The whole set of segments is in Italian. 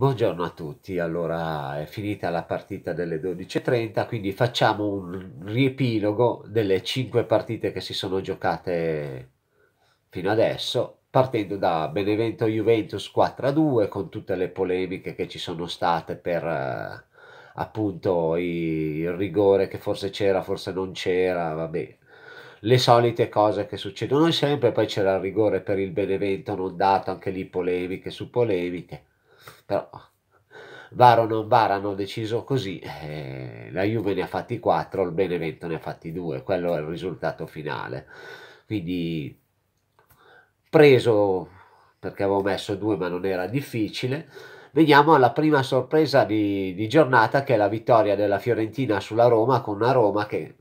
Buongiorno a tutti, allora è finita la partita delle 12.30, quindi facciamo un riepilogo delle 5 partite che si sono giocate fino adesso, partendo da Benevento-Juventus 4-2 con tutte le polemiche che ci sono state per eh, appunto il rigore che forse c'era, forse non c'era, vabbè, le solite cose che succedono sempre, poi c'era il rigore per il Benevento non dato, anche lì polemiche su polemiche però Varo non Vara hanno deciso così, eh, la Juve ne ha fatti 4, il Benevento ne ha fatti 2, quello è il risultato finale. Quindi preso perché avevo messo 2 ma non era difficile, veniamo alla prima sorpresa di, di giornata che è la vittoria della Fiorentina sulla Roma con una Roma che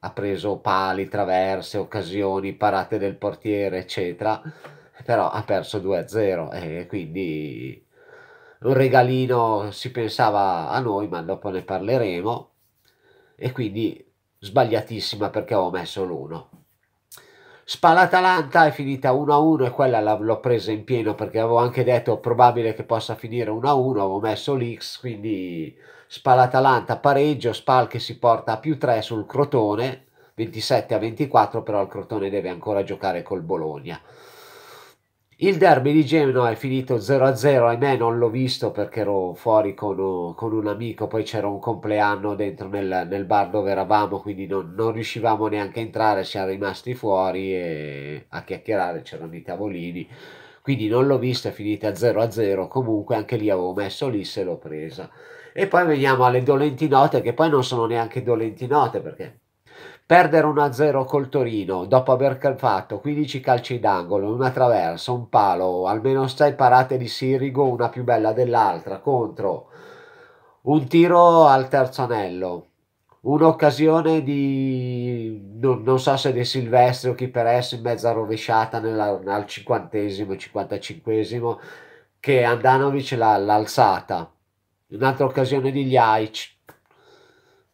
ha preso pali, traverse, occasioni, parate del portiere, eccetera, però ha perso 2-0 e eh, quindi un regalino si pensava a noi, ma dopo ne parleremo, e quindi sbagliatissima perché avevo messo l'1. Spalla-Atalanta è finita 1-1 e quella l'ho presa in pieno perché avevo anche detto probabile che possa finire 1-1, avevo messo l'X, quindi Spalla-Atalanta pareggio, Spal che si porta a più 3 sul Crotone, 27 a 24, però il Crotone deve ancora giocare col Bologna. Il derby di Genoa è finito 0-0, ahimè non l'ho visto perché ero fuori con, con un amico, poi c'era un compleanno dentro nel, nel, bar dove eravamo, quindi non, non, riuscivamo neanche a entrare, siamo rimasti fuori e a chiacchierare, c'erano i tavolini, quindi non l'ho visto, è finita 0-0, comunque anche lì avevo messo lì se l'ho presa. E poi veniamo alle dolenti note, che poi non sono neanche dolenti note perché Perdere 1-0 col Torino dopo aver fatto 15 calci d'angolo, una traversa, un palo, almeno 6 parate di Sirigo, una più bella dell'altra, contro un tiro al terzo anello, un'occasione di non, non, so se De Silvestri o chi per esso in mezza rovesciata nella, al cinquantesimo, cinquantacinquesimo che Andanovic l'ha, alzata un'altra occasione di Ljaic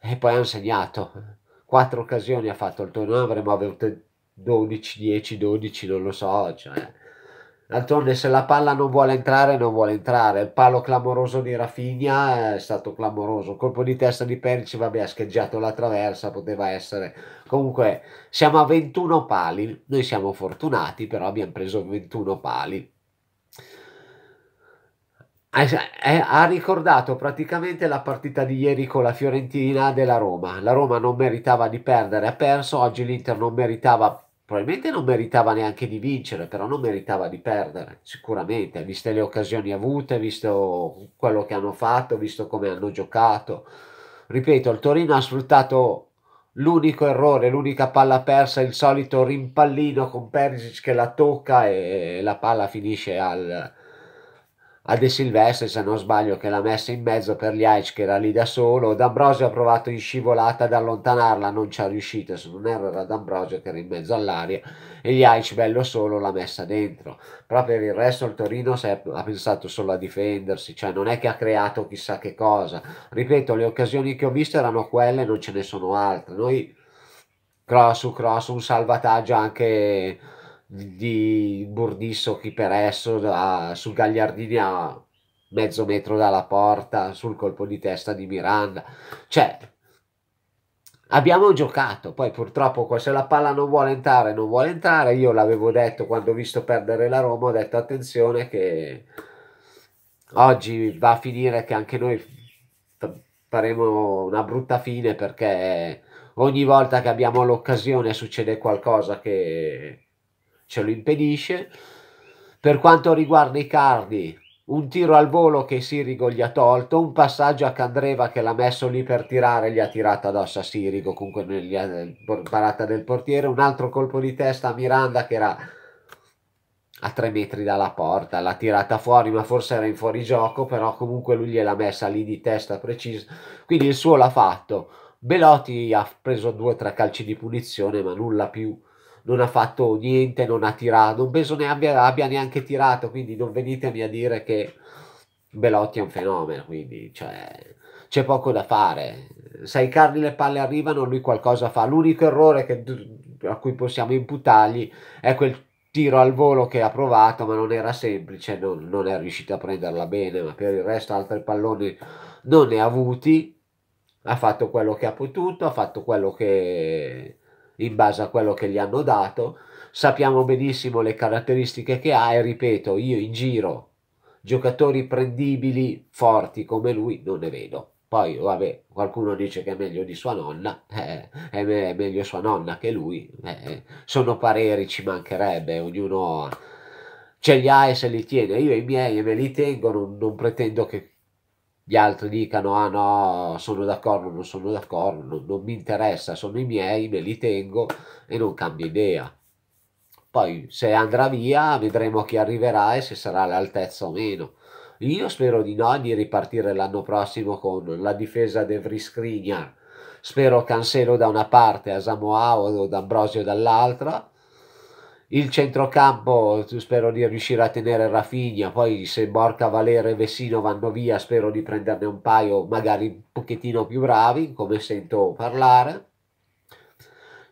e poi hanno segnato quattro occasioni ha fatto il turnover ma avuto 12, 10, 12 non lo so cioè. d'altronde se la palla non vuole entrare non vuole entrare il palo clamoroso di Rafinha è stato clamoroso colpo di testa di Peric vabbè ha scheggiato la traversa poteva essere comunque siamo a 21 pali noi siamo fortunati però abbiamo preso 21 pali eh, ha ricordato praticamente la partita di ieri con la Fiorentina della Roma. La Roma non meritava di perdere, ha perso, oggi l'Inter non meritava, probabilmente non meritava neanche di vincere, però non meritava di perdere, sicuramente, viste le occasioni avute, visto quello che hanno fatto, visto come hanno giocato. Ripeto, il Torino ha sfruttato l'unico errore, l'unica palla persa, il solito rimpallino con Perisic che la tocca e la palla finisce al a De Silvestri se non sbaglio che l'ha messa in mezzo per gli Aic che era lì da solo D'Ambrosio ha provato in scivolata ad allontanarla non ci ha riuscito se non erro era D'Ambrosio che era in mezzo all'aria e gli Aic bello solo l'ha messa dentro però per il resto il Torino è, ha pensato solo a difendersi cioè non è che ha creato chissà che cosa ripeto le occasioni che ho visto erano quelle non ce ne sono altre noi cross su cross un salvataggio anche di Burdisso chi per esso da, sul Gagliardini a mezzo metro dalla porta, sul colpo di testa di Miranda. Cioè, abbiamo giocato, poi purtroppo se la palla non vuole entrare, non vuole entrare. Io l'avevo detto quando ho visto perdere la Roma, ho detto attenzione che oggi va a finire che anche noi faremo una brutta fine perché ogni volta che abbiamo l'occasione succede qualcosa che ce lo impedisce. Per quanto riguarda Icardi, un tiro al volo che Sirigo gli ha tolto, un passaggio a Candreva che l'ha messo lì per tirare, gli ha tirato addosso a Sirigo, comunque eh, parata del portiere, un altro colpo di testa a Miranda che era a tre metri dalla porta, l'ha tirata fuori, ma forse era in fuorigioco, però comunque lui gliel'ha messa lì di testa precisa, quindi il suo l'ha fatto. Belotti ha preso due o tre calci di punizione, ma nulla più non ha fatto niente, non ha tirato, non penso ne abbia, abbia neanche tirato, quindi non venitemi a dire che Belotti è un fenomeno, quindi cioè, c'è poco da fare. Se ai carni le palle arrivano, lui qualcosa fa. L'unico errore che, a cui possiamo imputargli è quel tiro al volo che ha provato, ma non era semplice, non, non è riuscito a prenderla bene, ma per il resto altri palloni non ne ha avuti. Ha fatto quello che ha potuto, ha fatto quello che in base a quello che gli hanno dato, sappiamo benissimo le caratteristiche che ha e ripeto, io in giro giocatori prendibili, forti come lui, non ne vedo. Poi, vabbè, qualcuno dice che è meglio di sua nonna, eh, è, meglio sua nonna che lui, eh, sono pareri, ci mancherebbe, ognuno ce li ha e se li tiene. Io i miei e me li tengo, non, non pretendo che gli altri dicano ah no sono d'accordo non sono d'accordo non, non, mi interessa sono i miei me li tengo e non cambio idea poi se andrà via vedremo chi arriverà e se sarà all'altezza o meno io spero di no di ripartire l'anno prossimo con la difesa del Vriscrignar spero Cancelo da una parte Asamoah o D'Ambrosio dall'altra il centrocampo spero di riuscire a tenere Rafinha poi se Borca, Valera e Vessino vanno via spero di prenderne un paio magari un pochettino più bravi come sento parlare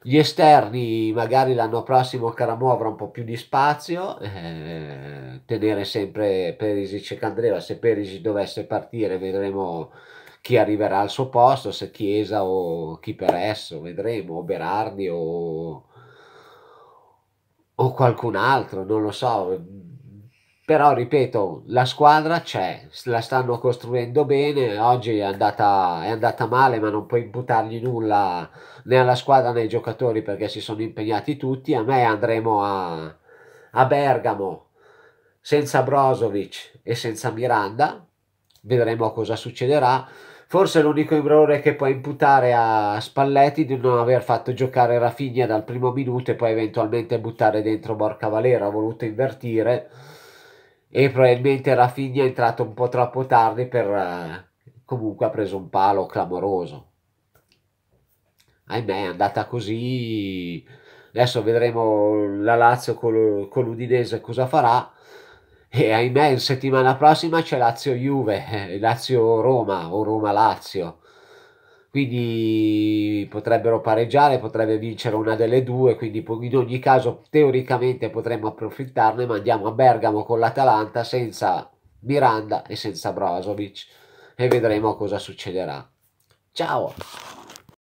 gli esterni magari l'anno prossimo Caramo avrà un po' più di spazio eh, tenere sempre Perisic e Candreva se Perisic dovesse partire vedremo chi arriverà al suo posto se Chiesa o chi per esso vedremo o Berardi o qualcun altro, non lo so. Però ripeto, la squadra c'è, la stanno costruendo bene, oggi è andata, è andata male ma non puoi imputargli nulla né alla squadra né ai giocatori perché si sono impegnati tutti. A me andremo a, a Bergamo senza Brozovic e senza Miranda, vedremo cosa succederà. Forse l'unico errore che puoi imputare a Spalletti di non aver fatto giocare Rafinha dal primo minuto e poi eventualmente buttare dentro Borca Valera, ha voluto invertire e probabilmente Rafinha è entrato un po' troppo tardi per eh, comunque ha preso un palo clamoroso. Ahimè è andata così, adesso vedremo la Lazio con l'Udinese cosa farà e ahimè, settimana prossima c'è Lazio-Juve, eh, Lazio-Roma o Roma-Lazio. Quindi potrebbero pareggiare, potrebbe vincere una delle due, quindi in ogni caso teoricamente potremmo approfittarne, ma andiamo a Bergamo con l'Atalanta senza Miranda e senza Brozovic e vedremo cosa succederà. Ciao!